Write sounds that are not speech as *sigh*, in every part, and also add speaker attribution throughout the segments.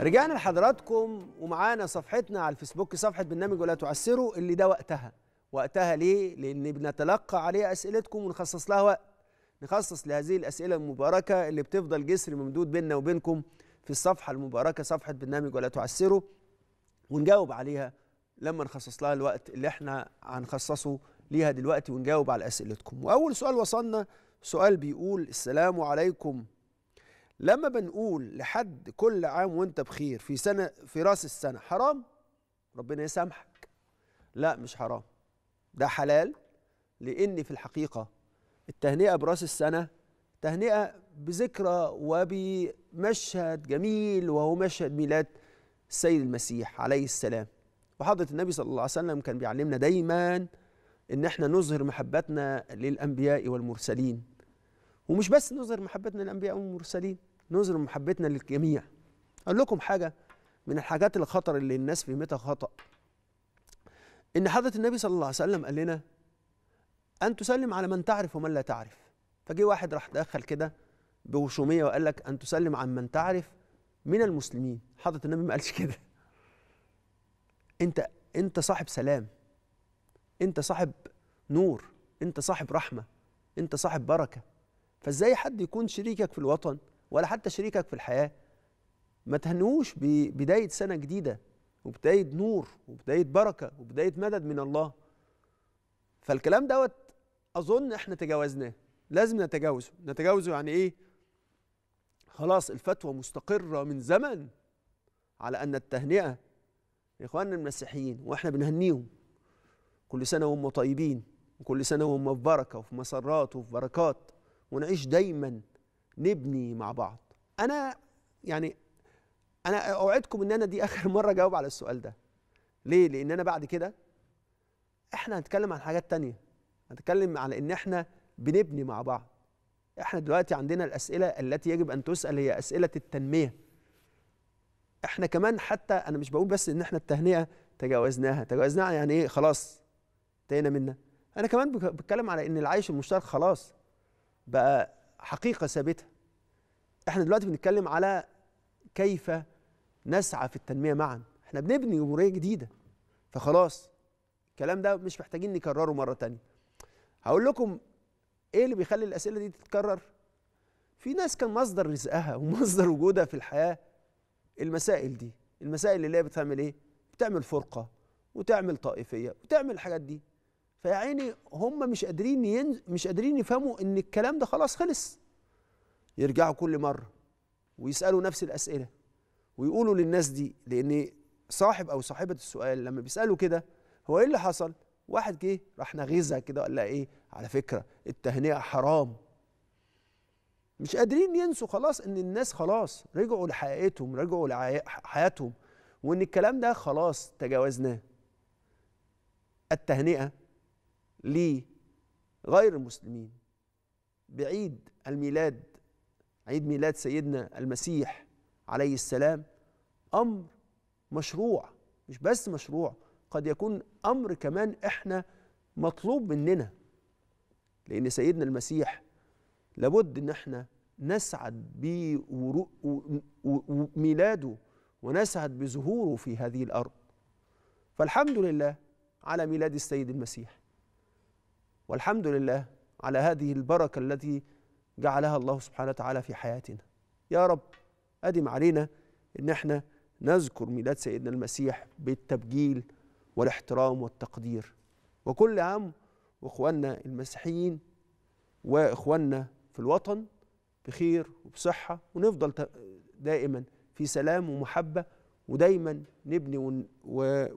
Speaker 1: رجعنا لحضراتكم ومعانا صفحتنا على الفيسبوك صفحة برنامج ولا تعسروا اللي ده وقتها وقتها ليه؟ لأن بنتلقى عليها أسئلتكم ونخصص لها وقت نخصص لهذه الأسئلة المباركة اللي بتفضل جسر ممدود بيننا وبينكم في الصفحة المباركة صفحة برنامج ولا تعسروا ونجاوب عليها لما نخصص لها الوقت اللي احنا هنخصصه ليها دلوقتي ونجاوب على أسئلتكم وأول سؤال وصلنا سؤال بيقول السلام عليكم لما بنقول لحد كل عام وانت بخير في سنه في راس السنه حرام ربنا يسامحك لا مش حرام ده حلال لان في الحقيقه التهنئه براس السنه تهنئه بذكرى وبمشهد جميل وهو مشهد ميلاد السيد المسيح عليه السلام وحضره النبي صلى الله عليه وسلم كان بيعلمنا دايما ان احنا نظهر محبتنا للانبياء والمرسلين ومش بس نظهر محبتنا للانبياء والمرسلين نظر محبتنا للجميع اقول لكم حاجه من الحاجات الخطر اللي الناس فهمتها خطا ان حضره النبي صلى الله عليه وسلم قال لنا ان تسلم على من تعرف ومن لا تعرف فجه واحد راح دخل كده بوشوميه وقال لك ان تسلم عن من تعرف من المسلمين حضره النبي ما قالش كده انت انت صاحب سلام انت صاحب نور انت صاحب رحمه انت صاحب بركه فازاي حد يكون شريكك في الوطن ولا حتى شريكك في الحياة ما تهنوش ببداية سنة جديدة وبداية نور وبداية بركة وبداية مدد من الله فالكلام دوت أظن إحنا تجاوزناه لازم نتجاوزه نتجاوزه يعني إيه خلاص الفتوى مستقرة من زمن على أن التهنئة إخواننا المسيحيين وإحنا بنهنيهم كل سنة وهم طيبين وكل سنة وهم في بركة وفي مسرات وفي بركات ونعيش دايماً نبني مع بعض انا يعني انا اوعدكم ان انا دي اخر *laughs* مره اجاوب على السؤال ده ليه لان انا بعد كده احنا هنتكلم عن حاجات تانية هنتكلم على ان احنا بنبني مع بعض احنا دلوقتي عندنا الاسئله التي يجب ان تسال هي اسئله التنميه احنا كمان حتى انا مش بقول بس ان احنا التهنئه تجاوزناها تجاوزناها يعني ايه خلاص انتهينا منها انا كمان بتكلم على ان العيش المشترك خلاص بقى حقيقه ثابته احنا دلوقتي بنتكلم على كيف نسعى في التنميه معا احنا بنبني جمهوريه جديده فخلاص الكلام ده مش محتاجين نكرره مره تانية هقول لكم ايه اللي بيخلي الاسئله دي تتكرر في ناس كان مصدر رزقها ومصدر وجودها في الحياه المسائل دي المسائل اللي هي بتعمل ايه بتعمل فرقه وتعمل طائفيه وتعمل الحاجات دي فيا عيني هم مش قادرين ينز... مش قادرين يفهموا ان الكلام ده خلاص خلص يرجعوا كل مره ويسالوا نفس الاسئله ويقولوا للناس دي لان صاحب او صاحبه السؤال لما بيسالوا كده هو ايه اللي حصل واحد جه راح نغيزها كده لها ايه على فكره التهنئه حرام مش قادرين ينسوا خلاص ان الناس خلاص رجعوا لحقيقتهم رجعوا لحياتهم وان الكلام ده خلاص تجاوزناه التهنئه لغير المسلمين بعيد الميلاد عيد ميلاد سيدنا المسيح عليه السلام امر مشروع مش بس مشروع قد يكون امر كمان احنا مطلوب مننا لان سيدنا المسيح لابد ان احنا نسعد بميلاده ونسعد بظهوره في هذه الارض فالحمد لله على ميلاد السيد المسيح والحمد لله على هذه البركة التي جعلها الله سبحانه وتعالى في حياتنا يا رب أدم علينا إن احنا نذكر ميلاد سيدنا المسيح بالتبجيل والاحترام والتقدير وكل عام وإخواننا المسيحيين وإخواننا في الوطن بخير وبصحة ونفضل دائما في سلام ومحبة ودايما نبني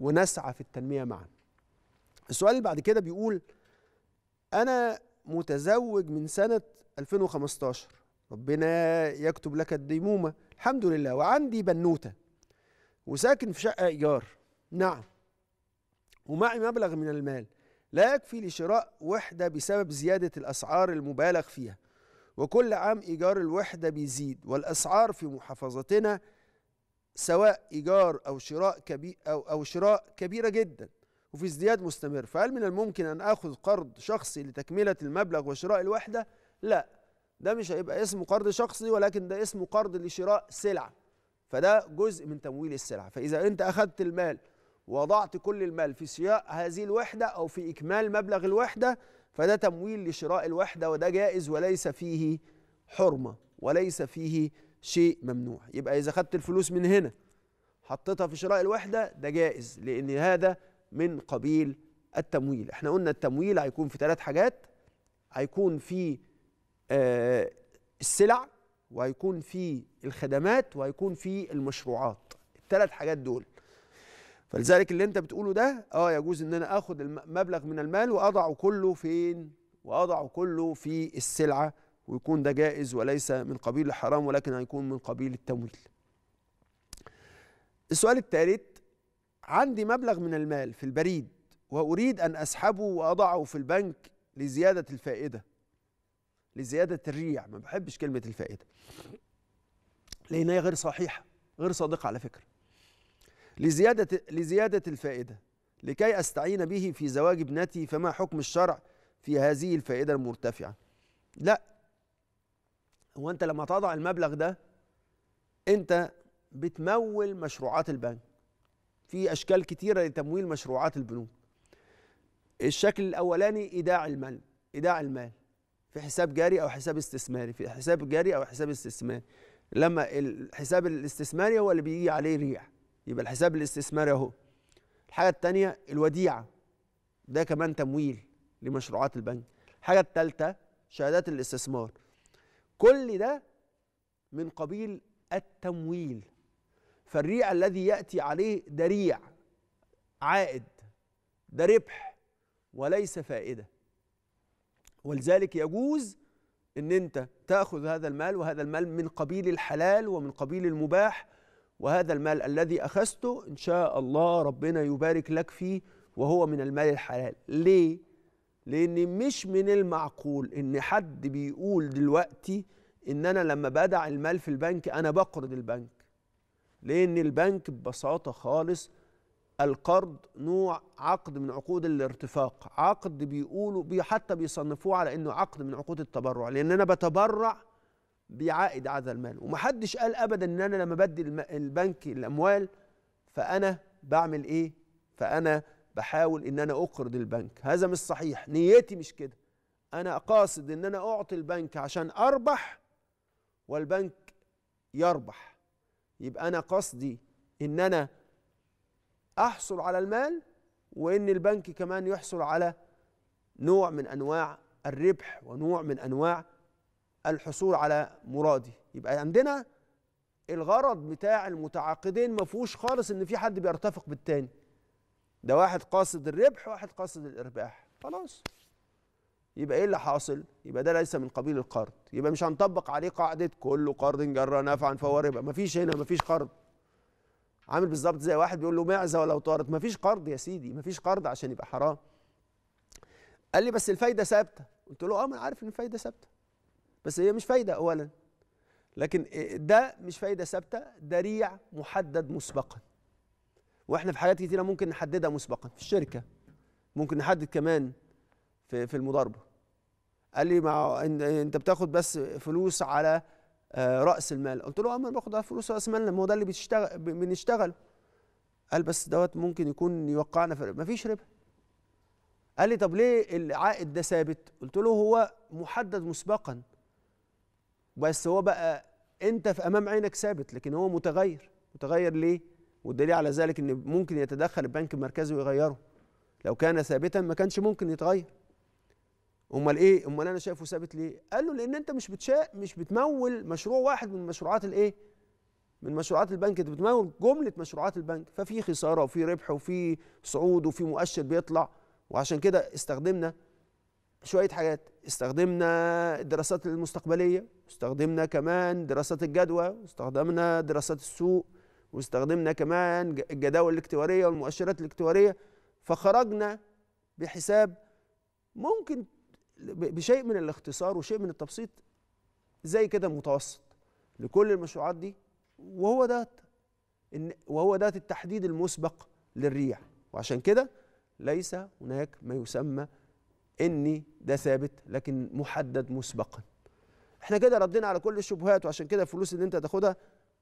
Speaker 1: ونسعى في التنمية معا السؤال اللي بعد كده بيقول انا متزوج من سنه 2015 ربنا يكتب لك الديمومه الحمد لله وعندي بنوته وساكن في شقه ايجار نعم ومعي مبلغ من المال لا يكفي لشراء وحده بسبب زياده الاسعار المبالغ فيها وكل عام ايجار الوحده بيزيد والاسعار في محافظتنا سواء ايجار او شراء كبير او او شراء كبيره جدا وفي ازدياد مستمر فهل من الممكن أن أخذ قرض شخصي لتكملة المبلغ وشراء الوحدة؟ لا ده مش هيبقى اسمه قرض شخصي ولكن ده اسمه قرض لشراء سلعة فده جزء من تمويل السلعة فإذا أنت أخذت المال وضعت كل المال في شراء هذه الوحدة أو في إكمال مبلغ الوحدة فده تمويل لشراء الوحدة وده جائز وليس فيه حرمة وليس فيه شيء ممنوع يبقى إذا اخذت الفلوس من هنا حطيتها في شراء الوحدة ده جائز لأن هذا من قبيل التمويل احنا قلنا التمويل هيكون في ثلاث حاجات هيكون في آه، السلع وهيكون في الخدمات وهيكون في المشروعات الثلاث حاجات دول فلذلك اللي انت بتقوله ده اه يجوز ان انا اخد مبلغ من المال واضعه كله فين واضعه كله في السلعه ويكون ده جائز وليس من قبيل الحرام ولكن هيكون من قبيل التمويل السؤال الثالث عندي مبلغ من المال في البريد وأريد أن أسحبه وأضعه في البنك لزيادة الفائدة لزيادة الريع ما بحبش كلمة الفائدة لأن هي غير صحيحة غير صادقة على فكرة لزيادة لزيادة الفائدة لكي أستعين به في زواج ابنتي فما حكم الشرع في هذه الفائدة المرتفعة لا هو أنت لما تضع المبلغ ده أنت بتمول مشروعات البنك في أشكال كتيرة لتمويل مشروعات البنوك الشكل الأولاني إيداع المال إيداع المال في حساب جاري أو حساب استثماري في حساب جاري أو حساب استثماري لما الحساب الاستثماري هو اللي بيجي عليه ريع يبقى الحساب الاستثماري أهو الحاجة الثانية الوديعة ده كمان تمويل لمشروعات البنك الحاجة الثالثة شهادات الاستثمار كل ده من قبيل التمويل فالريع الذي ياتي عليه دريع عائد ده ربح وليس فائده ولذلك يجوز ان انت تاخذ هذا المال وهذا المال من قبيل الحلال ومن قبيل المباح وهذا المال الذي اخذته ان شاء الله ربنا يبارك لك فيه وهو من المال الحلال ليه لان مش من المعقول ان حد بيقول دلوقتي ان انا لما بدع المال في البنك انا بقرض البنك لأن البنك ببساطة خالص القرض نوع عقد من عقود الارتفاق عقد بيقولوا بي حتى بيصنفوه على انه عقد من عقود التبرع لان انا بتبرع بعائد هذا المال ومحدش قال ابدا ان انا لما بدي البنك الاموال فانا بعمل ايه فانا بحاول ان انا اقرض البنك هذا مش صحيح نيتي مش كده انا قاصد ان انا اعطي البنك عشان اربح والبنك يربح يبقى أنا قصدي إن أنا أحصل على المال وإن البنك كمان يحصل على نوع من أنواع الربح ونوع من أنواع الحصول على مرادي يبقى عندنا الغرض بتاع المتعاقدين ما فيهوش خالص ان في حد بيرتفق بالتاني ده واحد قاصد الربح واحد قاصد الارباح خلاص يبقى ايه اللي حاصل يبقى ده ليس من قبيل القرض يبقى مش هنطبق عليه قاعده كل قرض جرى نفعا فهو ربا مفيش هنا مفيش قرض عامل بالظبط زي واحد بيقول له معزه ولو طارت مفيش قرض يا سيدي مفيش قرض عشان يبقى حرام قال لي بس الفايده ثابته قلت له اه ما انا عارف ان الفايده ثابته بس هي مش فايده اولا لكن ده مش فايده ثابته ده ريع محدد مسبقا واحنا في حاجات كتيره ممكن نحددها مسبقا في الشركه ممكن نحدد كمان في في المضاربه قال لي مع انت بتاخد بس فلوس على آه، راس المال قلت له اما آه، باخد على فلوس راس المال ما هو ده اللي بتشتغل بنشتغل قال بس دوت ممكن يكون يوقعنا في ما فيش ربا قال لي طب ليه العائد ده ثابت قلت له هو محدد مسبقا بس هو بقى انت في امام عينك ثابت لكن هو متغير متغير ليه والدليل على ذلك ان ممكن يتدخل البنك المركزي ويغيره لو كان ثابتا ما كانش ممكن يتغير امال ايه امال انا شايفه ثابت ليه قال له لان انت مش بتشاء مش بتمول مشروع واحد من مشروعات الايه من مشروعات البنك انت بتمول جمله مشروعات البنك ففي خساره وفي ربح وفي صعود وفي مؤشر بيطلع وعشان كده استخدمنا شويه حاجات استخدمنا الدراسات المستقبليه استخدمنا كمان دراسات الجدوى واستخدمنا دراسات السوق واستخدمنا كمان الجداول الاكتواريه والمؤشرات الاكتواريه فخرجنا بحساب ممكن بشيء من الاختصار وشيء من التبسيط زي كده متوسط لكل المشروعات دي وهو ده إن وهو ده التحديد المسبق للريع وعشان كده ليس هناك ما يسمى اني ده ثابت لكن محدد مسبقا احنا كده ردينا على كل الشبهات وعشان كده الفلوس اللي انت تاخدها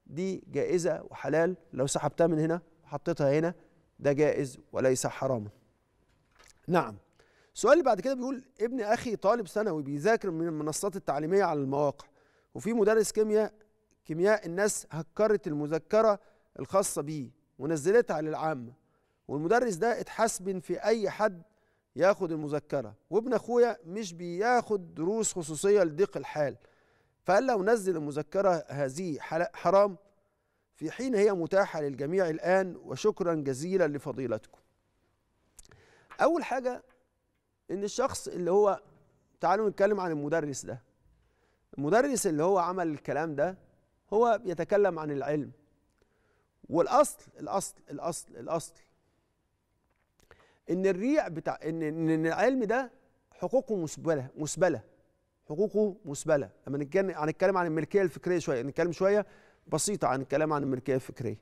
Speaker 1: دي جائزه وحلال لو سحبتها من هنا وحطيتها هنا ده جائز وليس حراما نعم السؤال اللي بعد كده بيقول ابن اخي طالب ثانوي بيذاكر من المنصات التعليميه على المواقع وفي مدرس كيمياء كيمياء الناس هكرت المذكره الخاصه بيه ونزلتها للعامه والمدرس ده اتحسبن في اي حد ياخد المذكره وابن اخويا مش بياخد دروس خصوصيه لضيق الحال فقال لو نزل المذكره هذه حرام في حين هي متاحه للجميع الان وشكرا جزيلا لفضيلتكم اول حاجه ان الشخص اللي هو تعالوا نتكلم عن المدرس ده المدرس اللي هو عمل الكلام ده هو بيتكلم عن العلم والاصل الاصل الاصل الاصل ان الريع بتاع ان ان العلم ده حقوقه مسبله مسبله حقوقه مسبله لما نتكلم هنتكلم عن الملكيه الفكريه شويه نتكلم شويه بسيطه عن الكلام عن الملكيه الفكريه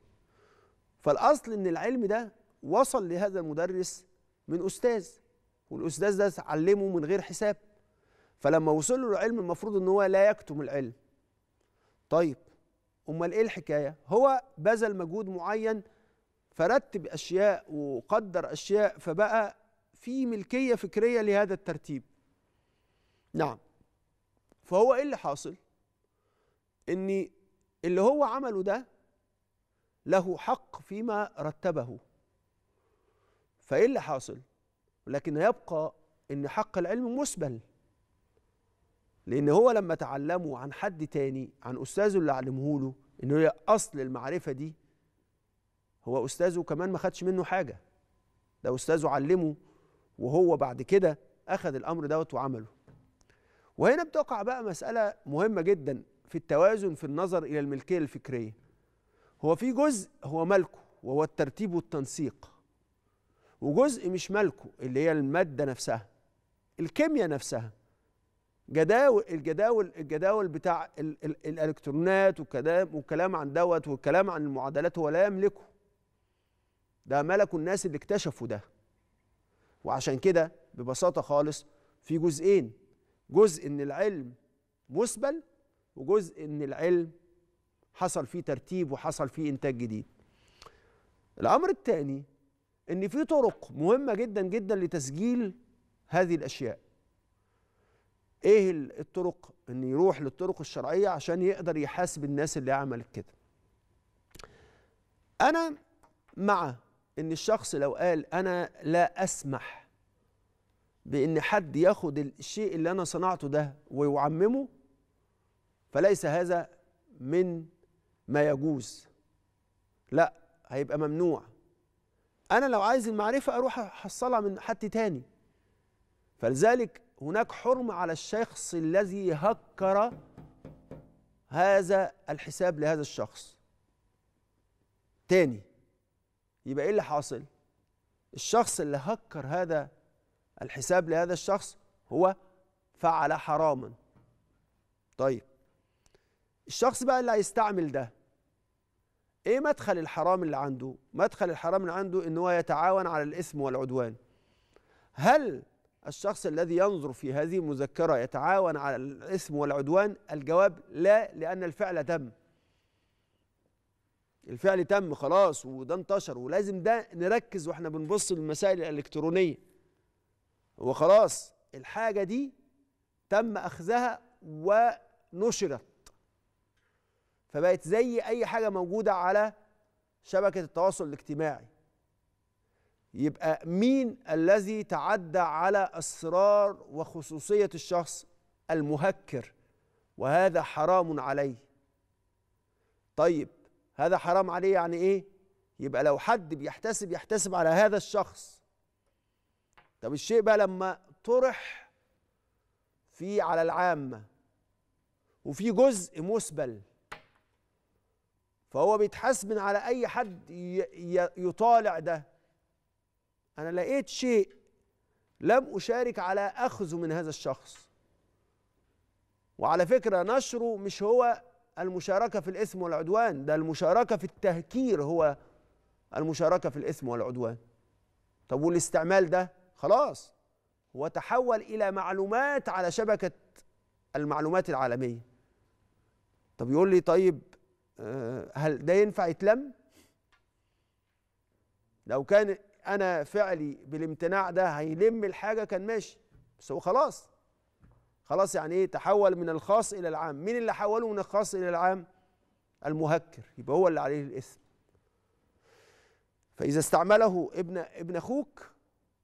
Speaker 1: فالاصل ان العلم ده وصل لهذا المدرس من استاذ والاستاذ ده علمه من غير حساب فلما وصل له العلم المفروض ان هو لا يكتم العلم طيب امال ايه الحكايه هو بذل مجهود معين فرتب اشياء وقدر اشياء فبقى في ملكيه فكريه لهذا الترتيب نعم فهو ايه اللي حاصل ان اللي هو عمله ده له حق فيما رتبه فايه اللي حاصل لكن يبقى ان حق العلم مسبل لان هو لما تعلمه عن حد تاني عن استاذه اللي علمه له ان هي اصل المعرفه دي هو استاذه كمان ما خدش منه حاجه ده استاذه علمه وهو بعد كده اخذ الامر دوت وعمله وهنا بتقع بقى مساله مهمه جدا في التوازن في النظر الى الملكيه الفكريه هو في جزء هو ملكه وهو الترتيب والتنسيق وجزء مش مالكه اللي هي الماده نفسها الكيمياء نفسها جداول الجداول الجداول بتاع ال ال الالكترونات وكلام والكلام عن دوت والكلام عن المعادلات هو لا يملكه ده ملكه الناس اللي اكتشفوا ده وعشان كده ببساطه خالص في جزئين جزء ان العلم مسبل وجزء ان العلم حصل فيه ترتيب وحصل فيه انتاج جديد الامر الثاني ان في طرق مهمه جدا جدا لتسجيل هذه الاشياء ايه الطرق ان يروح للطرق الشرعيه عشان يقدر يحاسب الناس اللي عملت كده انا مع ان الشخص لو قال انا لا اسمح بان حد ياخد الشيء اللي انا صنعته ده ويعممه فليس هذا من ما يجوز لا هيبقى ممنوع انا لو عايز المعرفه اروح احصلها من حد تاني فلذلك هناك حرمه على الشخص الذي هكر هذا الحساب لهذا الشخص تاني يبقى ايه اللي حاصل الشخص اللي هكر هذا الحساب لهذا الشخص هو فعل حراما طيب الشخص بقى اللي هيستعمل ده ايه مدخل الحرام اللي عنده مدخل الحرام اللي عنده ان هو يتعاون على الاثم والعدوان هل الشخص الذي ينظر في هذه المذكره يتعاون على الاثم والعدوان الجواب لا لان الفعل تم الفعل تم خلاص وده انتشر ولازم ده نركز واحنا بنبص للمسائل الالكترونيه وخلاص الحاجه دي تم اخذها ونشرت فبقت زي اي حاجه موجوده على شبكه التواصل الاجتماعي يبقى مين الذي تعدى على اسرار وخصوصيه الشخص المهكر وهذا حرام عليه طيب هذا حرام عليه يعني ايه يبقى لو حد بيحتسب يحتسب على هذا الشخص طب الشيء بقى لما طرح في على العامه وفي جزء مسبل فهو بيتحاسب على اي حد يطالع ده انا لقيت شيء لم اشارك على اخذه من هذا الشخص وعلى فكره نشره مش هو المشاركه في الاسم والعدوان ده المشاركه في التهكير هو المشاركه في الاسم والعدوان طب والاستعمال ده خلاص هو تحول الى معلومات على شبكه المعلومات العالميه طب يقول لي طيب آه، هل ده ينفع يتلم لو كان انا فعلي بالامتناع ده هيلم الحاجه كان ماشي بس هو خلاص خلاص يعني ايه تحول من الخاص الى العام مين اللي حوله من الخاص الى العام المهكر يبقى هو اللي عليه الاثم فاذا استعمله ابن ابن اخوك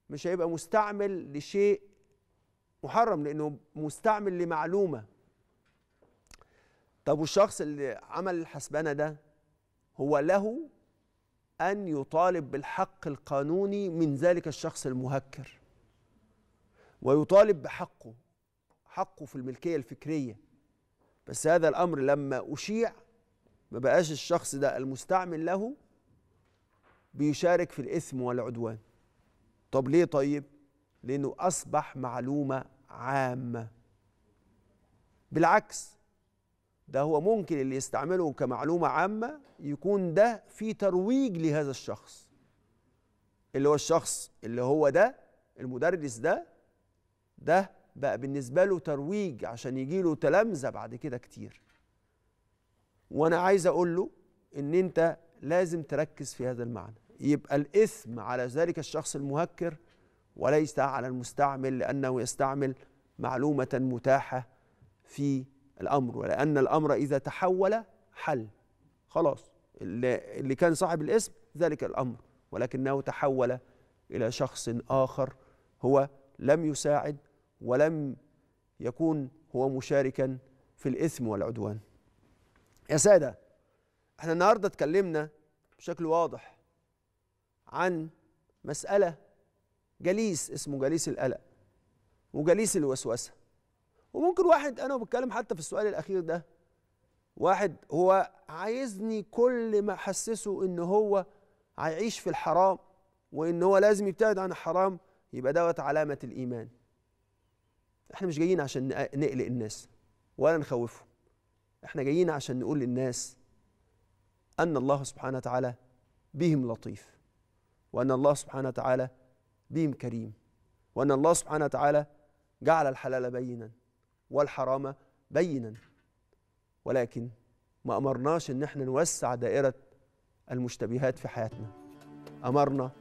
Speaker 1: مش هيبقى مستعمل لشيء محرم لانه مستعمل لمعلومه طب والشخص اللي عمل الحسبنه ده هو له ان يطالب بالحق القانوني من ذلك الشخص المهكر ويطالب بحقه حقه في الملكيه الفكريه بس هذا الامر لما اشيع ما بقاش الشخص ده المستعمل له بيشارك في الاثم والعدوان طب ليه طيب لانه اصبح معلومه عامه بالعكس ده هو ممكن اللي يستعمله كمعلومة عامة يكون ده في ترويج لهذا الشخص اللي هو الشخص اللي هو ده المدرس ده ده بقى بالنسبة له ترويج عشان يجي له تلامذة بعد كده كتير وأنا عايز أقول له إن أنت لازم تركز في هذا المعنى يبقى الإثم على ذلك الشخص المهكر وليس على المستعمل لأنه يستعمل معلومة متاحة في الأمر ولأن الأمر إذا تحول حل خلاص اللي كان صاحب الاسم ذلك الأمر ولكنه تحول إلى شخص آخر هو لم يساعد ولم يكون هو مشاركا في الإثم والعدوان يا سادة احنا النهاردة اتكلمنا بشكل واضح عن مسألة جليس اسمه جليس القلق وجليس الوسوسه وممكن واحد انا بتكلم حتى في السؤال الاخير ده واحد هو عايزني كل ما احسسه ان هو هيعيش في الحرام وان هو لازم يبتعد عن الحرام يبقى دوت علامه الايمان احنا مش جايين عشان نقلق الناس ولا نخوفهم احنا جايين عشان نقول للناس ان الله سبحانه وتعالى بهم لطيف وان الله سبحانه وتعالى بهم كريم وان الله سبحانه وتعالى جعل الحلال بينا والحرام بينا ولكن ما أمرناش إن احنا نوسع دائرة المشتبهات في حياتنا أمرنا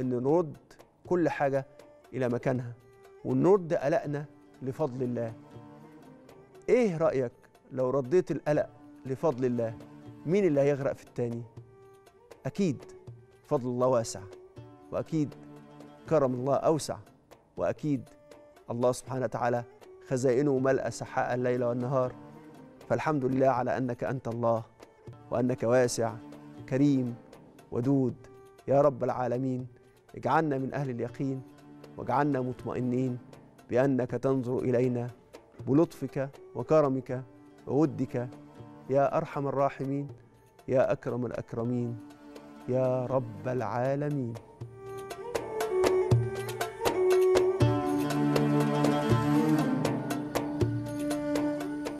Speaker 1: إن نرد كل حاجة إلى مكانها ونرد قلقنا لفضل الله إيه رأيك لو رديت القلق لفضل الله مين اللي هيغرق في التاني أكيد فضل الله واسع وأكيد كرم الله أوسع وأكيد الله سبحانه وتعالى خزائنه ملأ سحاء الليل والنهار فالحمد لله على أنك أنت الله وأنك واسع كريم ودود يا رب العالمين اجعلنا من أهل اليقين واجعلنا مطمئنين بأنك تنظر إلينا بلطفك وكرمك وودك يا أرحم الراحمين يا أكرم الأكرمين يا رب العالمين